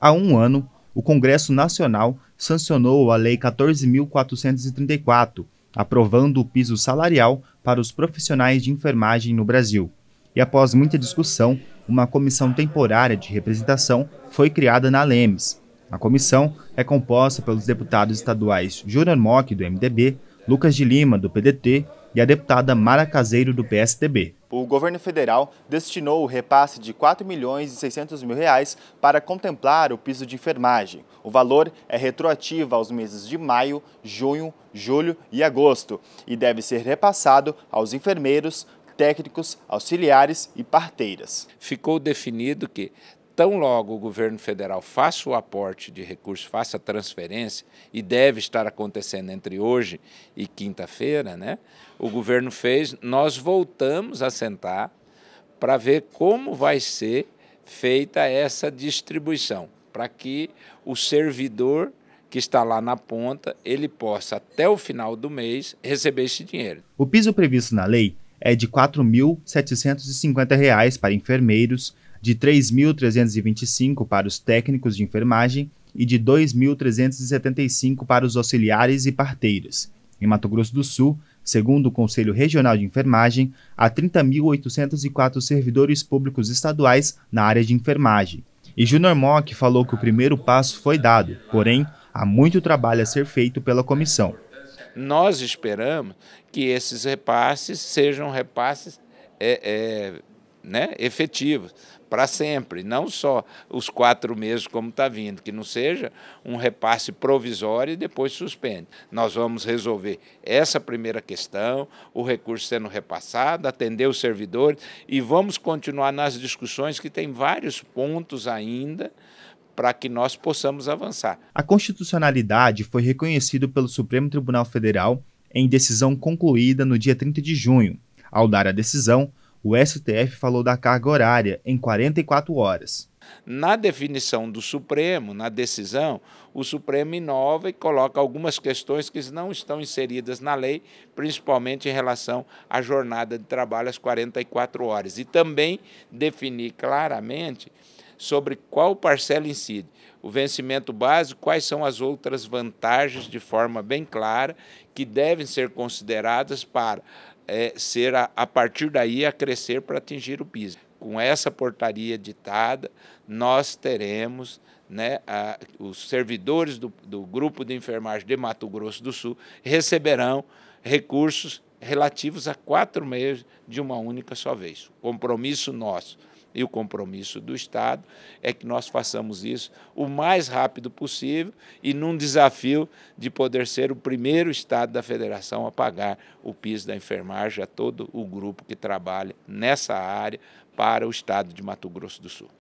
Há um ano, o Congresso Nacional sancionou a Lei 14.434, aprovando o piso salarial para os profissionais de enfermagem no Brasil. E após muita discussão, uma comissão temporária de representação foi criada na LEMES. A comissão é composta pelos deputados estaduais Júnior Mock, do MDB, Lucas de Lima, do PDT e a deputada Mara Caseiro, do PSDB. O governo federal destinou o repasse de 4 milhões e 600 mil reais para contemplar o piso de enfermagem. O valor é retroativo aos meses de maio, junho, julho e agosto e deve ser repassado aos enfermeiros, técnicos, auxiliares e parteiras. Ficou definido que tão logo o governo federal faça o aporte de recursos, faça a transferência, e deve estar acontecendo entre hoje e quinta-feira, né? o governo fez, nós voltamos a sentar para ver como vai ser feita essa distribuição, para que o servidor que está lá na ponta, ele possa, até o final do mês, receber esse dinheiro. O piso previsto na lei é de R$ 4.750 para enfermeiros, de 3.325 para os técnicos de enfermagem e de 2.375 para os auxiliares e parteiras. Em Mato Grosso do Sul, segundo o Conselho Regional de Enfermagem, há 30.804 servidores públicos estaduais na área de enfermagem. E Junior Mock falou que o primeiro passo foi dado, porém, há muito trabalho a ser feito pela comissão. Nós esperamos que esses repasses sejam repasses é, é né, efetivos para sempre, não só os quatro meses como está vindo, que não seja um repasse provisório e depois suspende. Nós vamos resolver essa primeira questão, o recurso sendo repassado, atender os servidores e vamos continuar nas discussões que tem vários pontos ainda para que nós possamos avançar. A constitucionalidade foi reconhecida pelo Supremo Tribunal Federal em decisão concluída no dia 30 de junho. Ao dar a decisão, o STF falou da carga horária em 44 horas. Na definição do Supremo, na decisão, o Supremo inova e coloca algumas questões que não estão inseridas na lei, principalmente em relação à jornada de trabalho às 44 horas. E também definir claramente sobre qual parcela incide o vencimento básico, quais são as outras vantagens de forma bem clara que devem ser consideradas para é, ser a, a partir daí a crescer para atingir o piso. Com essa portaria ditada, nós teremos né, a, os servidores do, do Grupo de Enfermagem de Mato Grosso do Sul receberão recursos relativos a quatro meios de uma única só vez. O compromisso nosso e o compromisso do Estado é que nós façamos isso o mais rápido possível e num desafio de poder ser o primeiro Estado da Federação a pagar o piso da enfermagem a todo o grupo que trabalha nessa área para o Estado de Mato Grosso do Sul.